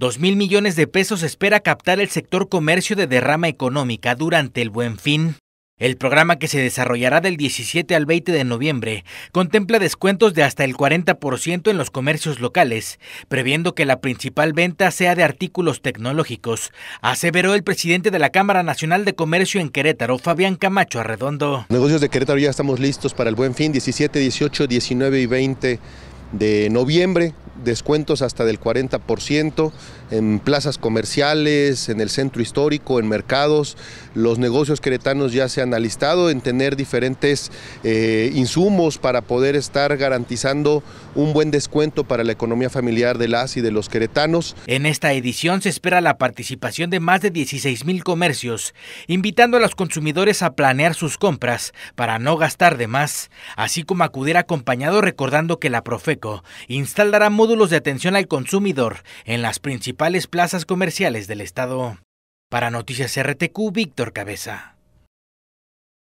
2 mil millones de pesos espera captar el sector comercio de derrama económica durante el buen fin. El programa que se desarrollará del 17 al 20 de noviembre contempla descuentos de hasta el 40% en los comercios locales, previendo que la principal venta sea de artículos tecnológicos, aseveró el presidente de la Cámara Nacional de Comercio en Querétaro, Fabián Camacho Arredondo. Negocios de Querétaro ya estamos listos para el buen fin 17, 18, 19 y 20 de noviembre descuentos hasta del 40% en plazas comerciales, en el centro histórico, en mercados. Los negocios queretanos ya se han alistado en tener diferentes eh, insumos para poder estar garantizando un buen descuento para la economía familiar de las y de los queretanos. En esta edición se espera la participación de más de 16 mil comercios, invitando a los consumidores a planear sus compras para no gastar de más, así como acudir acompañado recordando que la Profeco instalará módulos de atención al consumidor en las principales plazas comerciales del estado. Para Noticias RTQ, Víctor Cabeza.